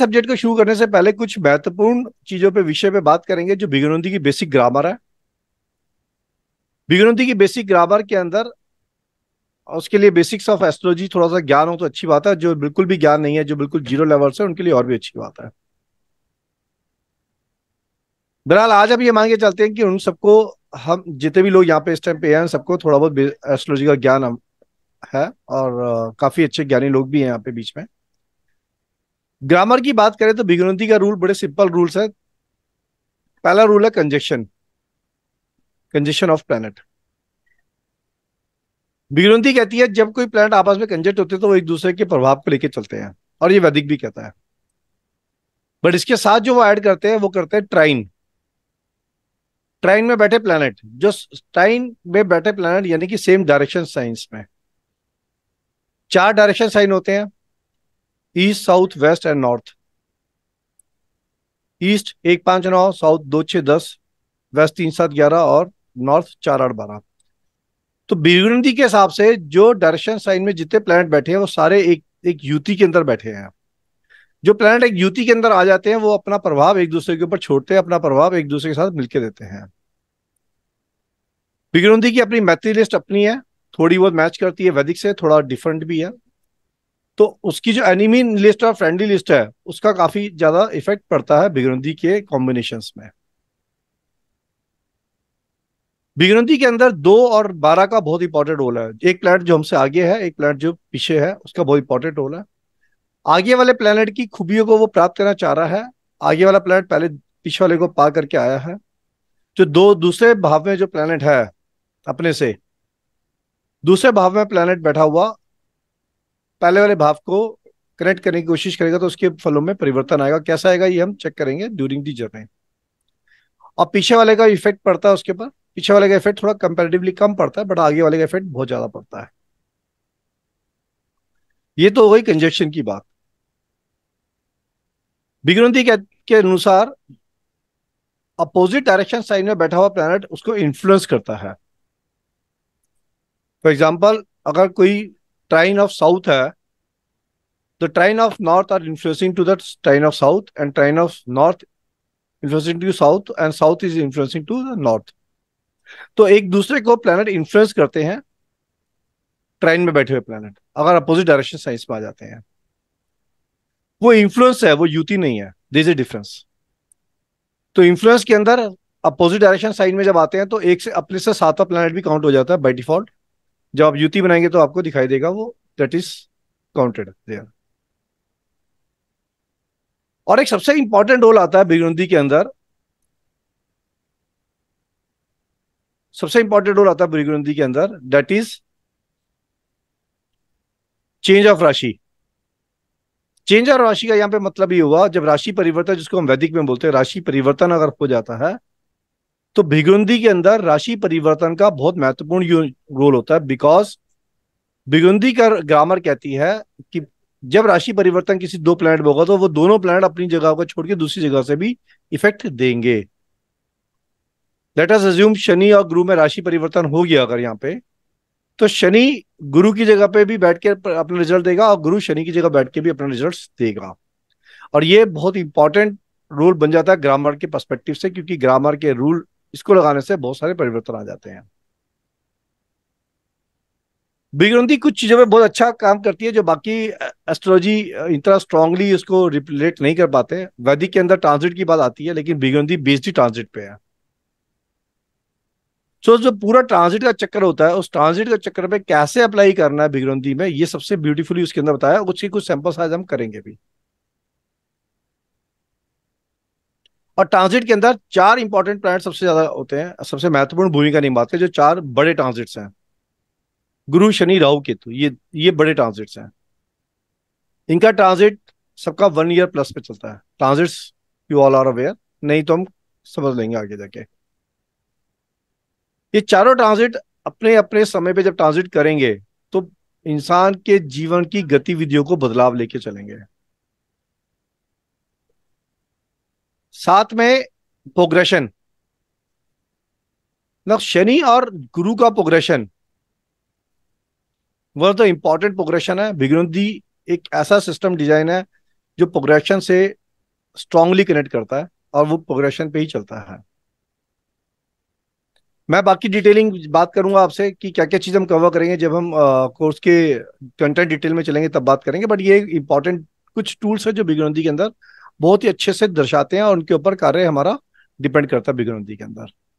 subject को शुरू करने से पहले कुछ महत्वपूर्ण चीजों पे विषय पे बात करेंगे जो भिगनौंदी की बेसिक ग्रामर है भिगनौंदी की बेसिक ग्रामर के अंदर उसके लिए बेसिक्स ऑफ एस्ट्रोलॉजी थोड़ा सा ज्ञान हो तो अच्छी बात है जो बिल्कुल भी ज्ञान नहीं है जो बिल्कुल जीरो लेवल से उनके लिए और भी अच्छी बात है बहरहाल आज अब ये मांगे चलते हैं कि उन सबको हम जितने भी लोग यहाँ पे इस टाइम पे हैं सबको थोड़ा बहुत एस्ट्रोलॉजी का ज्ञान है और काफी अच्छे ज्ञानी लोग भी हैं यहाँ पे बीच में ग्रामर की बात करें तो भिगनती का रूल बड़े सिंपल रूल्स है पहला रूल है कंजेक्शन कंजेक्शन ऑफ प्लैनेट भिगनती कहती है जब कोई प्लैनेट आपस में कंजेक्ट होते हैं तो वो एक दूसरे के प्रभाव को लेकर चलते हैं और ये वैदिक भी कहता है बट इसके साथ जो वो ऐड करते हैं वो करते हैं ट्राइन ट्राइन में बैठे प्लैनेट जो ट्राइन में बैठे प्लैनेट यानी कि सेम डायरेक्शन साइंस में चार डायरेक्शन साइन होते हैं east south west and north east एक पांच नौ साउथ दो छः दस वेस्ट तीन सात ग्यारह और नॉर्थ चार आठ बारह तो बीवी के हिसाब से जो डायरेक्शन साइन में जितने प्लेनेट बैठे हैं वो सारे एक एक युति के अंदर बैठे हैं जो प्लेनेट एक युति के अंदर आ जाते हैं वो अपना प्रभाव एक दूसरे के ऊपर छोड़ते हैं अपना प्रभाव एक दूसरे के साथ मिलकर देते हैं बिगड़ी की अपनी मैत्री लिस्ट अपनी है थोड़ी बहुत मैच करती है वैदिक से थोड़ा डिफरेंट भी है तो उसकी जो एनिमी लिस्ट और फ्रेंडली लिस्ट है उसका काफी ज्यादा इफेक्ट पड़ता है भिगनंदी के कॉम्बिनेशन में भिगनंदी के अंदर दो और बारह का बहुत इंपॉर्टेंट रोल है एक प्लैनेट जो हमसे आगे है एक प्लैनेट जो पीछे है उसका बहुत इंपॉर्टेंट रोल है आगे वाले प्लैनेट की खूबियों को वो प्राप्त करना चाह रहा है आगे वाला प्लैनेट पहले पीछे वाले को पा करके आया है जो दो दूसरे भाव में जो प्लैनेट है अपने से दूसरे भाव में प्लैनेट बैठा हुआ पहले वाले भाव को कनेक्ट करने की कोशिश करेगा तो उसके फलों में परिवर्तन आएगा कैसा आएगा ये हम चेक करेंगे ड्यूरिंग दी जर्नी और पीछे वाले का इफेक्ट पड़ता है उसके ऊपर पीछे वाले का इफेक्ट थोड़ा कंपेरेटिवली कम पड़ता है बट आगे वाले का इफेक्ट बहुत ज्यादा पड़ता है ये तो हो गई कंजेक्शन की बात विग्रंथी के, के अनुसार अपोजिट डायरेक्शन साइन में बैठा हुआ प्लैनेट उसको इन्फ्लुएंस करता है फॉर एग्जाम्पल अगर कोई ट्राइन ऑफ साउथ है the trine of north are influencing to the trine of south and trine of north influencing to south and south is influencing to the north तो एक दूसरे को planet influence करते हैं train में बैठे हुए प्लेनेट अगर अपोजिट डायरेक्शन साइंस में आ जाते हैं वो इन्फ्लुएंस है वो युति नहीं है दिस इज डिफरेंस तो इन्फ्लुएंस के अंदर अपोजिट डायरेक्शन साइड में जब आते हैं तो एक से अपने से सातवां प्लेनेट भी काउंट हो जाता है बाय डिफॉल्ट जब आप युति बनाएंगे तो आपको दिखाई देगा वो दैट इज काउंटेड देयर और एक सबसे इंपॉर्टेंट रोल आता है बिगुंदी के अंदर सबसे इंपॉर्टेंट रोल आता है बिगुंदी के अंदर that is change of rashi change of rashi का यहां पे मतलब ये हुआ जब राशि परिवर्तन जिसको हम वैदिक में बोलते हैं राशि परिवर्तन अगर हो जाता है तो भिगुंदी के अंदर राशि परिवर्तन का बहुत महत्वपूर्ण रोल होता है बिकॉज भिगुंदी का ग्रामर कहती है कि जब राशि परिवर्तन किसी दो प्लैनेट में होगा तो वो दोनों प्लैनेट अपनी जगह को छोड़ के दूसरी जगह से भी इफेक्ट देंगे लेट अस अज्यूम शनि और गुरु में राशि परिवर्तन हो गया अगर यहाँ पे तो शनि गुरु की जगह पे भी बैठ के अपना रिजल्ट देगा और गुरु शनि की जगह बैठ के भी अपना रिजल्ट देगा और ये बहुत इंपॉर्टेंट रोल बन जाता है ग्रामर के पर्सपेक्टिव से क्योंकि ग्रामर के रूल इसको लगाने से बहुत सारे परिवर्तन आ जाते हैं बिग्रंथी कुछ चीजों में बहुत अच्छा काम करती है जो बाकी एस्ट्रोलॉजी इतना स्ट्रांगली उसको रिलेट नहीं कर पाते वैदिक के अंदर ट्रांसिट की बात आती है लेकिन बिग्रंथी बेस्ड ही ट्रांसिट पे है सो so, जो पूरा ट्रांसिट का चक्कर होता है उस ट्रांसिट के चक्कर में कैसे अप्लाई करना है बिग्रंथी में ये सबसे ब्यूटीफुली उसके अंदर बताया उसके कुछ सैंपल साइज हम करेंगे भी और ट्रांजिट के अंदर चार इंपॉर्टेंट प्लैनेट सबसे ज्यादा होते हैं सबसे महत्वपूर्ण भूमिका निभाते हैं जो चार बड़े ट्रांजिट्स हैं गुरु शनि राहु केतु ये ये बड़े ट्रांजिट्स हैं इनका ट्रांजिट सबका वन ईयर प्लस पे चलता है transits you all are aware नहीं तो हम समझ लेंगे आगे जाके ये चारों ट्रांजिट अपने अपने समय पे जब ट्रांजिट करेंगे तो इंसान के जीवन की गतिविधियों को बदलाव लेके चलेंगे साथ में प्रोग्रेशन मतलब शनि और गुरु का प्रोग्रेशन वह तो इंपॉर्टेंट प्रोग्रेशन है भिग्नोदी एक ऐसा सिस्टम डिजाइन है जो प्रोग्रेशन से स्ट्रांगली कनेक्ट करता है और वो प्रोग्रेशन पे ही चलता है मैं बाकी डिटेलिंग बात करूंगा आपसे कि क्या क्या चीज हम कवर करेंगे जब हम कोर्स के कंटेंट डिटेल में चलेंगे तब बात करेंगे बट ये इंपॉर्टेंट कुछ टूल्स है जो बिग्नोदी के अंदर बहुत ही अच्छे से दर्शाते हैं और उनके ऊपर कार्य हमारा डिपेंड करता है बिग्रंथी के अंदर